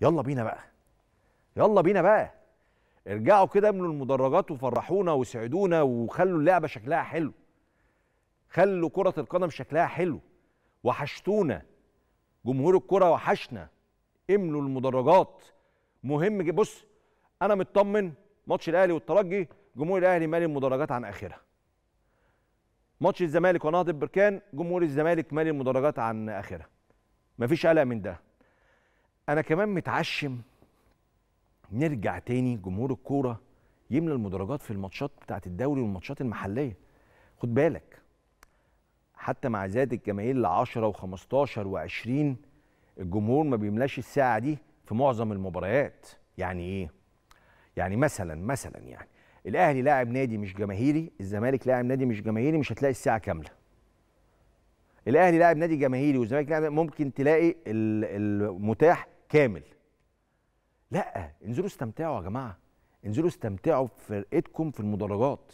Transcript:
يلا بينا بقى يلا بينا بقى ارجعوا كده من المدرجات وفرحونا وسعدونا وخلوا اللعبه شكلها حلو خلوا كره القدم شكلها حلو وحشتونا جمهور الكره وحشنا املوا المدرجات مهم جدا بص انا مطمن ماتش الاهلي والترجي جمهور الاهلي مالي المدرجات عن اخرها ماتش الزمالك ونهضه بركان جمهور الزمالك مالي المدرجات عن اخرها مفيش قلق من ده انا كمان متعشم نرجع تاني جمهور الكوره يملى المدرجات في الماتشات بتاعه الدوري والماتشات المحليه خد بالك حتى مع زياده الجماهير ل 10 و15 و20 الجمهور ما بيملاش الساعه دي في معظم المباريات يعني ايه يعني مثلا مثلا يعني الاهلي لاعب نادي مش جماهيري الزمالك لاعب نادي مش جماهيري مش هتلاقي الساعه كامله الاهلي لاعب نادي جماهيري والزمالك لاعب ممكن تلاقي المتاح كامل لا انزلوا استمتعوا يا جماعه انزلوا استمتعوا بفرقتكم في المدرجات